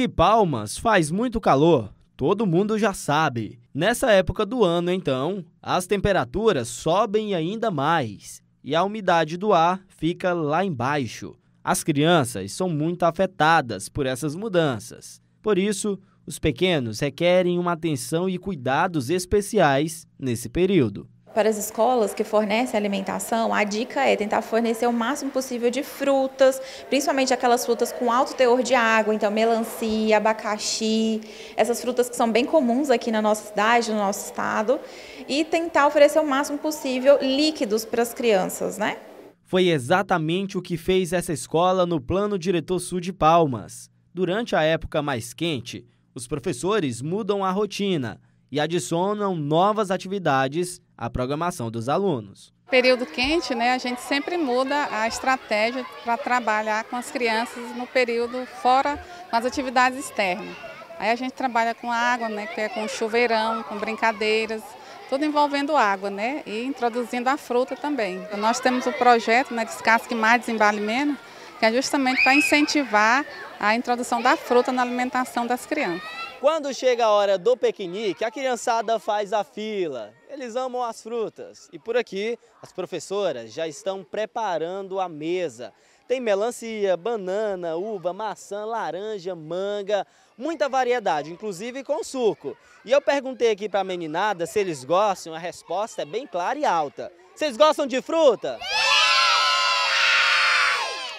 Que Palmas faz muito calor, todo mundo já sabe. Nessa época do ano, então, as temperaturas sobem ainda mais e a umidade do ar fica lá embaixo. As crianças são muito afetadas por essas mudanças. Por isso, os pequenos requerem uma atenção e cuidados especiais nesse período. Para as escolas que fornecem alimentação, a dica é tentar fornecer o máximo possível de frutas, principalmente aquelas frutas com alto teor de água, então melancia, abacaxi, essas frutas que são bem comuns aqui na nossa cidade, no nosso estado, e tentar oferecer o máximo possível líquidos para as crianças, né? Foi exatamente o que fez essa escola no Plano Diretor Sul de Palmas. Durante a época mais quente, os professores mudam a rotina e adicionam novas atividades à programação dos alunos. Período quente, né, a gente sempre muda a estratégia para trabalhar com as crianças no período fora, das atividades externas. Aí a gente trabalha com água, né, que é com chuveirão, com brincadeiras, tudo envolvendo água, né? E introduzindo a fruta também. Nós temos o um projeto né, Descasque Mais Desembale Menos, que é justamente para incentivar a introdução da fruta na alimentação das crianças. Quando chega a hora do piquenique, a criançada faz a fila. Eles amam as frutas. E por aqui, as professoras já estão preparando a mesa. Tem melancia, banana, uva, maçã, laranja, manga, muita variedade, inclusive com suco. E eu perguntei aqui para a meninada se eles gostam, a resposta é bem clara e alta. Vocês gostam de fruta? Sim!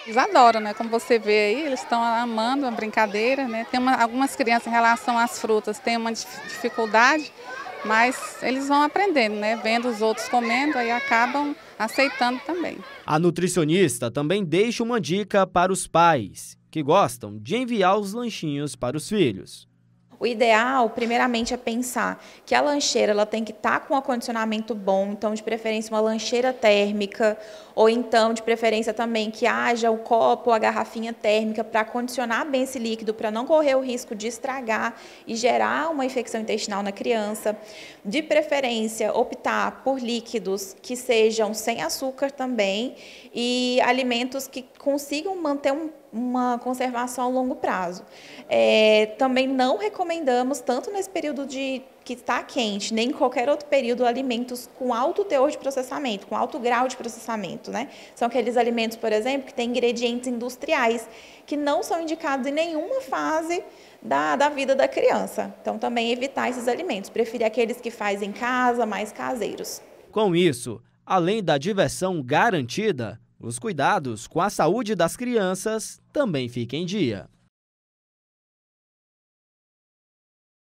Eles adoram, né? Como você vê aí, eles estão amando a brincadeira, né? Tem uma, algumas crianças em relação às frutas têm uma dificuldade, mas eles vão aprendendo, né? Vendo os outros comendo, aí acabam aceitando também. A nutricionista também deixa uma dica para os pais que gostam de enviar os lanchinhos para os filhos. O ideal, primeiramente, é pensar que a lancheira ela tem que estar tá com um acondicionamento bom, então, de preferência, uma lancheira térmica, ou então, de preferência, também que haja o copo, ou a garrafinha térmica para condicionar bem esse líquido, para não correr o risco de estragar e gerar uma infecção intestinal na criança. De preferência, optar por líquidos que sejam sem açúcar também e alimentos que consigam manter um uma conservação a longo prazo. É, também não recomendamos, tanto nesse período de que está quente, nem em qualquer outro período, alimentos com alto teor de processamento, com alto grau de processamento. Né? São aqueles alimentos, por exemplo, que têm ingredientes industriais, que não são indicados em nenhuma fase da, da vida da criança. Então, também evitar esses alimentos, preferir aqueles que faz em casa, mais caseiros. Com isso, além da diversão garantida, os cuidados com a saúde das crianças também fiquem em dia.